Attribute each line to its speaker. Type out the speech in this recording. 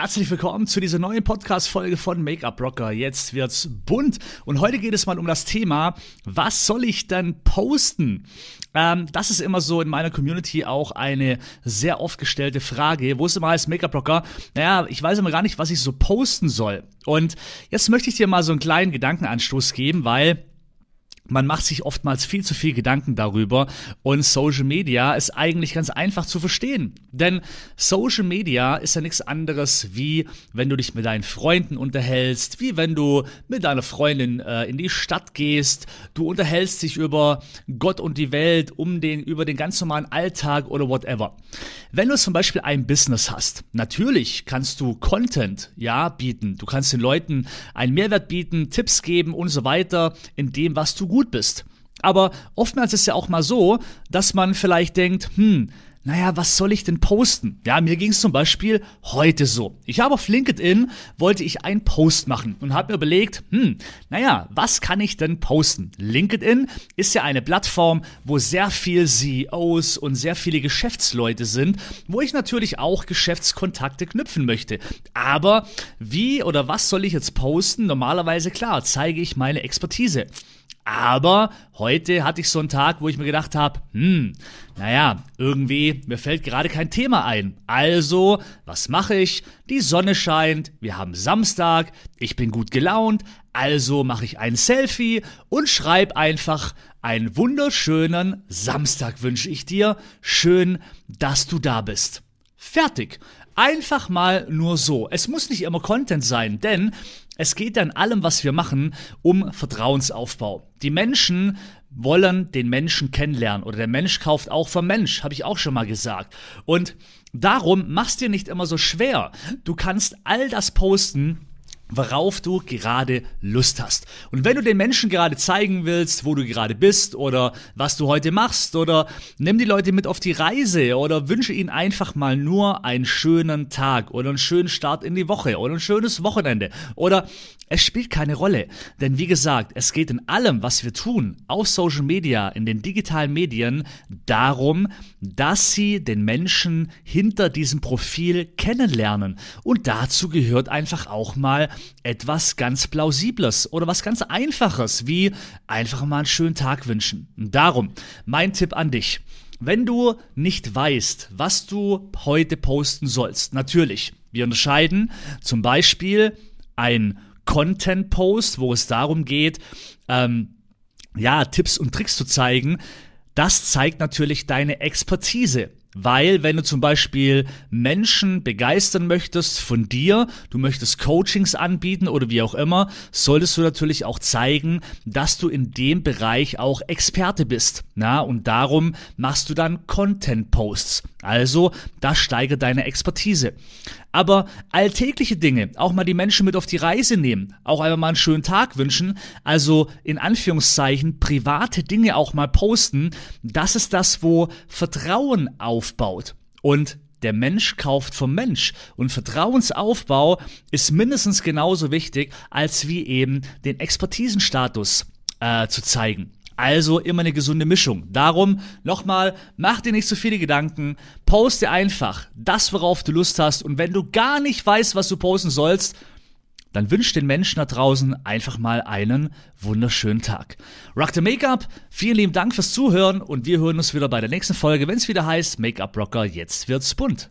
Speaker 1: herzlich willkommen zu dieser neuen Podcast-Folge von Make-up Rocker. Jetzt wird's bunt und heute geht es mal um das Thema, was soll ich denn posten? Ähm, das ist immer so in meiner Community auch eine sehr oft gestellte Frage. Wo ist immer heißt Make-up Rocker? Naja, ich weiß immer gar nicht, was ich so posten soll. Und jetzt möchte ich dir mal so einen kleinen Gedankenanstoß geben, weil man macht sich oftmals viel zu viel Gedanken darüber und Social Media ist eigentlich ganz einfach zu verstehen. Denn Social Media ist ja nichts anderes wie, wenn du dich mit deinen Freunden unterhältst, wie wenn du mit deiner Freundin äh, in die Stadt gehst, du unterhältst dich über Gott und die Welt, um den, über den ganz normalen Alltag oder whatever. Wenn du zum Beispiel ein Business hast, natürlich kannst du Content, ja, bieten. Du kannst den Leuten einen Mehrwert bieten, Tipps geben und so weiter in dem, was du gut gut bist. Aber oftmals ist ja auch mal so, dass man vielleicht denkt, hm, naja, was soll ich denn posten? Ja, mir ging es zum Beispiel heute so. Ich habe auf LinkedIn, wollte ich einen Post machen und habe mir überlegt, hm, naja, was kann ich denn posten? LinkedIn ist ja eine Plattform, wo sehr viele CEOs und sehr viele Geschäftsleute sind, wo ich natürlich auch Geschäftskontakte knüpfen möchte. Aber wie oder was soll ich jetzt posten? Normalerweise, klar, zeige ich meine Expertise. Aber heute hatte ich so einen Tag, wo ich mir gedacht habe, hm, naja, irgendwie, mir fällt gerade kein Thema ein. Also, was mache ich? Die Sonne scheint, wir haben Samstag, ich bin gut gelaunt, also mache ich ein Selfie und schreibe einfach, einen wunderschönen Samstag wünsche ich dir. Schön, dass du da bist. Fertig. Einfach mal nur so. Es muss nicht immer Content sein, denn es geht an allem, was wir machen, um Vertrauensaufbau. Die Menschen wollen den Menschen kennenlernen oder der Mensch kauft auch vom Mensch, habe ich auch schon mal gesagt. Und darum machst dir nicht immer so schwer. Du kannst all das posten, worauf du gerade Lust hast. Und wenn du den Menschen gerade zeigen willst, wo du gerade bist oder was du heute machst oder nimm die Leute mit auf die Reise oder wünsche ihnen einfach mal nur einen schönen Tag oder einen schönen Start in die Woche oder ein schönes Wochenende oder es spielt keine Rolle, denn wie gesagt, es geht in allem, was wir tun, auf Social Media, in den digitalen Medien, darum, dass sie den Menschen hinter diesem Profil kennenlernen. Und dazu gehört einfach auch mal etwas ganz Plausibles oder was ganz Einfaches, wie einfach mal einen schönen Tag wünschen. Darum, mein Tipp an dich. Wenn du nicht weißt, was du heute posten sollst, natürlich, wir unterscheiden zum Beispiel ein Content-Post, wo es darum geht, ähm, ja, Tipps und Tricks zu zeigen, das zeigt natürlich deine Expertise. Weil, wenn du zum Beispiel Menschen begeistern möchtest von dir, du möchtest Coachings anbieten oder wie auch immer, solltest du natürlich auch zeigen, dass du in dem Bereich auch Experte bist. Na, und darum machst du dann Content Posts. Also, das steigert deine Expertise. Aber alltägliche Dinge, auch mal die Menschen mit auf die Reise nehmen, auch einmal mal einen schönen Tag wünschen, also in Anführungszeichen private Dinge auch mal posten, das ist das, wo Vertrauen auf aufbaut. Und der Mensch kauft vom Mensch. Und Vertrauensaufbau ist mindestens genauso wichtig, als wie eben den Expertisenstatus äh, zu zeigen. Also immer eine gesunde Mischung. Darum nochmal, mach dir nicht so viele Gedanken, poste einfach das, worauf du Lust hast. Und wenn du gar nicht weißt, was du posten sollst, dann wünsche den Menschen da draußen einfach mal einen wunderschönen Tag. Rock the Make-up, vielen lieben Dank fürs Zuhören und wir hören uns wieder bei der nächsten Folge, wenn es wieder heißt Make-up Rocker, jetzt wird's bunt.